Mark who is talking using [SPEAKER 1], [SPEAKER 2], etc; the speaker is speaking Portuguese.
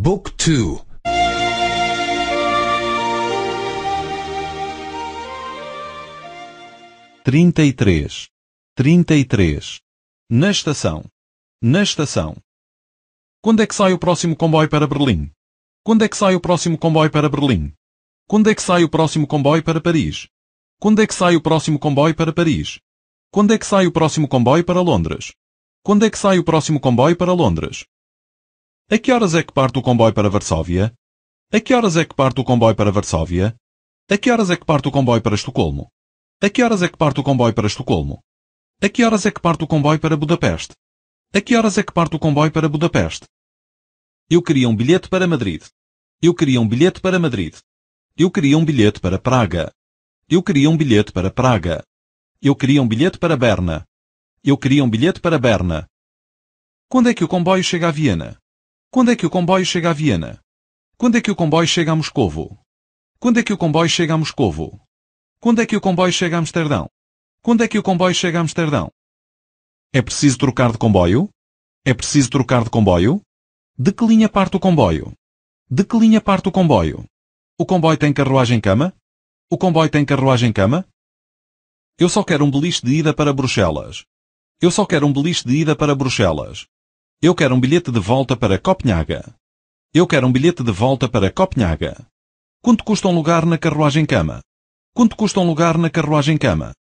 [SPEAKER 1] Book 2 33 33 Na estação Na estação Quando é que sai o próximo comboio para Berlim? Quando é que sai o próximo comboio para Berlim? Quando é que sai o próximo comboio para Paris? Quando é que sai o próximo comboio para Paris? Quando é que sai o próximo comboio para Londres? Quando é que sai o próximo comboio para Londres? A que horas é que parte o comboio para Varsóvia? A que horas é que parte o comboio para Varsóvia? A que horas é que parte o comboio para Estocolmo? A que horas é que parte o comboio para Estocolmo? A que horas é que parte o comboio para Budapeste? A que horas é que parte o comboio para Budapeste? Eu queria um bilhete para Madrid. Eu queria um bilhete para Madrid. Eu queria um bilhete para Praga. Eu queria um bilhete para Praga. Eu queria um bilhete para Berna. Eu queria um bilhete para Berna. Quando é que o comboio chega a Viena? Quando é que o comboio chega a Viena? Quando é que o comboio chega a Moscovo? Quando é que o comboio chega a Moscovo? Quando é que o comboio chega a Amsterdão? Quando é que o comboio chega a Amsterdão? É preciso trocar de comboio? É preciso trocar de comboio? De que linha parte o comboio? De que linha parte o comboio? O comboio tem carruagem-cama? O comboio tem carruagem-cama? Eu só quero um beliche de ida para Bruxelas. Eu só quero um beliche de ida para Bruxelas. Eu quero um bilhete de volta para Copenhaga. Eu quero um bilhete de volta para Copenhaga. Quanto custa um lugar na carruagem-cama? Quanto custa um lugar na carruagem-cama?